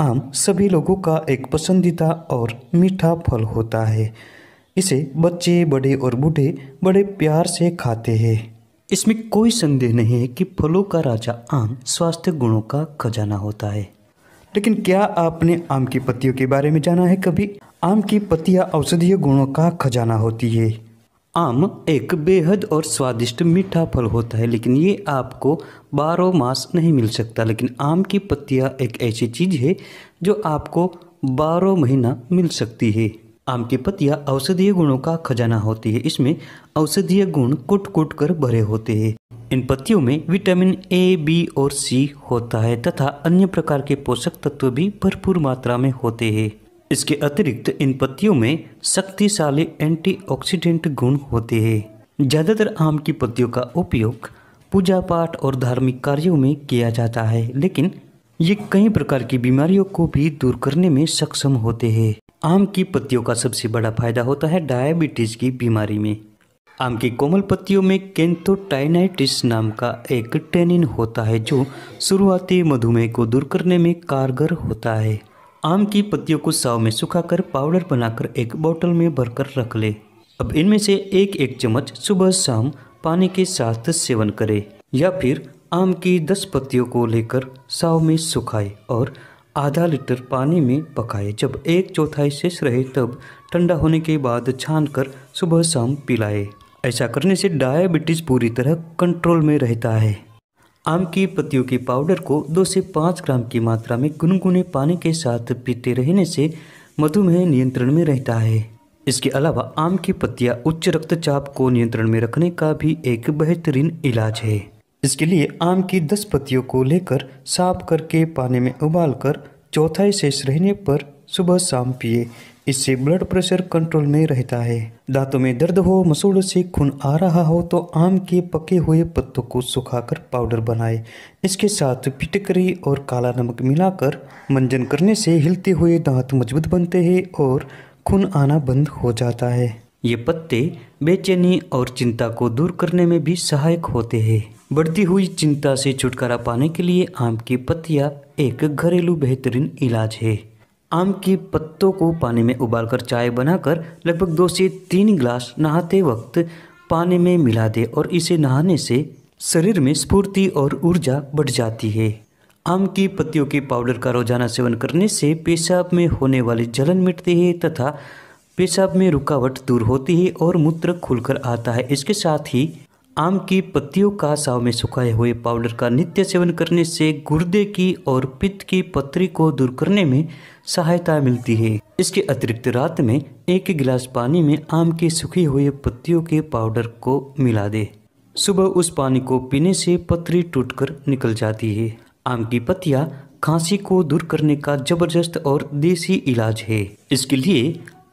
आम सभी लोगों का एक पसंदीदा और मीठा फल होता है इसे बच्चे बड़े और बूढ़े बड़े प्यार से खाते हैं इसमें कोई संदेह नहीं है कि फलों का राजा आम स्वास्थ्य गुणों का खजाना होता है लेकिन क्या आपने आम की पत्तियों के बारे में जाना है कभी आम की पत्तियां औषधीय गुणों का खजाना होती है आम एक बेहद और स्वादिष्ट मीठा फल होता है लेकिन ये आपको बारह मास नहीं मिल सकता लेकिन आम की पत्तियाँ एक ऐसी चीज़ है जो आपको बारह महीना मिल सकती है आम की पत्तियाँ औषधीय गुणों का खजाना होती है इसमें औषधीय गुण कुट कुट कर भरे होते हैं इन पत्तियों में विटामिन ए बी और सी होता है तथा अन्य प्रकार के पोषक तत्व भी भरपूर मात्रा में होते हैं इसके अतिरिक्त इन पत्तियों में शक्तिशाली एंटीऑक्सीडेंट गुण होते हैं ज़्यादातर आम की पत्तियों का उपयोग पूजा पाठ और धार्मिक कार्यों में किया जाता है लेकिन ये कई प्रकार की बीमारियों को भी दूर करने में सक्षम होते हैं आम की पत्तियों का सबसे बड़ा फायदा होता है डायबिटीज की बीमारी में आम की कोमल पत्तियों में केंथोटाइनाइटिस नाम का एक टेनिन होता है जो शुरुआती मधुमेह को दूर करने में कारगर होता है आम की पत्तियों को साव में सुखाकर पाउडर बनाकर एक बोतल में भरकर रख ले अब इनमें से एक एक चम्मच सुबह शाम पानी के साथ सेवन करे या फिर आम की दस पत्तियों को लेकर साव में सुखाए और आधा लीटर पानी में पकाए जब एक चौथाई शेष रहे तब ठंडा होने के बाद छान कर सुबह शाम पिलाए ऐसा करने से डायबिटीज़ पूरी तरह कंट्रोल में रहता है आम की पत्तियों के पाउडर को दो से पाँच ग्राम की मात्रा में गुनगुने पानी के साथ पीते रहने से मधुमेह नियंत्रण में रहता है इसके अलावा आम की पत्तियां उच्च रक्तचाप को नियंत्रण में रखने का भी एक बेहतरीन इलाज है इसके लिए आम की दस पत्तियों को लेकर साफ करके पानी में उबालकर चौथाई शेष रहने पर सुबह शाम पिए इससे ब्लड प्रेशर कंट्रोल में रहता है दांतों में दर्द हो मसूड़ से खून आ रहा हो तो आम के पके हुए पत्तों को सुखाकर पाउडर बनाए इसके साथ फिटकरी और काला नमक मिलाकर मंजन करने से हिलते हुए दांत मजबूत बनते हैं और खून आना बंद हो जाता है ये पत्ते बेचैनी और चिंता को दूर करने में भी सहायक होते हैं बढ़ती हुई चिंता से छुटकारा पाने के लिए आम की पत्तियाँ एक घरेलू बेहतरीन इलाज है आम के पत्तों को पानी में उबालकर चाय बनाकर लगभग दो से तीन गिलास नहाते वक्त पानी में मिला दे और इसे नहाने से शरीर में स्फूर्ति और ऊर्जा बढ़ जाती है आम की पत्तियों के पाउडर का रोजाना सेवन करने से पेशाब में होने वाली जलन मिटती है तथा पेशाब में रुकावट दूर होती है और मूत्र खुलकर आता है इसके साथ ही आम की पत्तियों का साव में सुखाए हुए पाउडर का नित्य सेवन करने से गुर्दे की और पित्त की पत्री को दूर करने में सहायता मिलती है इसके अतिरिक्त रात में एक गिलास पानी में आम के सूखे हुए पत्तियों के पाउडर को मिला दे सुबह उस पानी को पीने से पत्री टूटकर निकल जाती है आम की पत्तियाँ खांसी को दूर करने का जबरदस्त और देसी इलाज है इसके लिए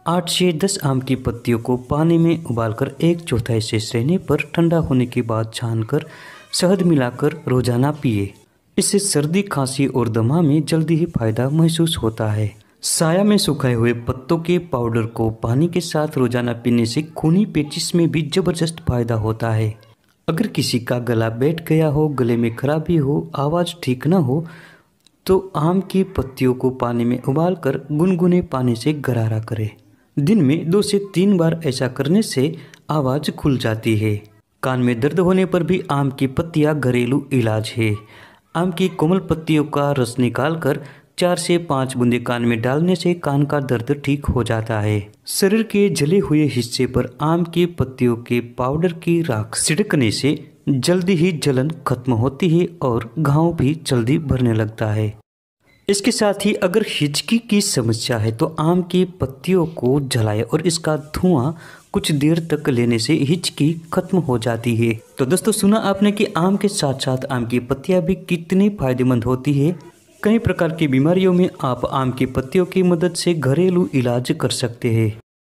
आठ से दस आम की पत्तियों को पानी में उबालकर एक चौथाई से सहने पर ठंडा होने के बाद छानकर शहद मिलाकर रोजाना पिए इससे सर्दी खांसी और दमा में जल्दी ही फायदा महसूस होता है साया में सुखाए हुए पत्तों के पाउडर को पानी के साथ रोजाना पीने से खूनी पेचिस में भी जबरदस्त फायदा होता है अगर किसी का गला बैठ गया हो गले में खराबी हो आवाज़ ठीक ना हो तो आम की पत्तियों को पानी में उबालकर गुनगुने पानी से गरारा करें दिन में दो से तीन बार ऐसा करने से आवाज़ खुल जाती है कान में दर्द होने पर भी आम की पत्तियां घरेलू इलाज है आम की कोमल पत्तियों का रस निकालकर चार से पांच बूंदे कान में डालने से कान का दर्द ठीक हो जाता है शरीर के जले हुए हिस्से पर आम की पत्तियों के पाउडर की राख छिड़कने से जल्दी ही जलन खत्म होती है और घाव भी जल्दी भरने लगता है इसके साथ ही अगर हिचकी की समस्या है तो आम की पत्तियों को जलाएं और इसका धुआं कुछ देर तक लेने से हिचकी खत्म हो जाती है तो दोस्तों सुना आपने कि आम के साथ साथ आम की पत्तियां भी कितनी फायदेमंद होती है कई प्रकार की बीमारियों में आप आम की पत्तियों की मदद से घरेलू इलाज कर सकते हैं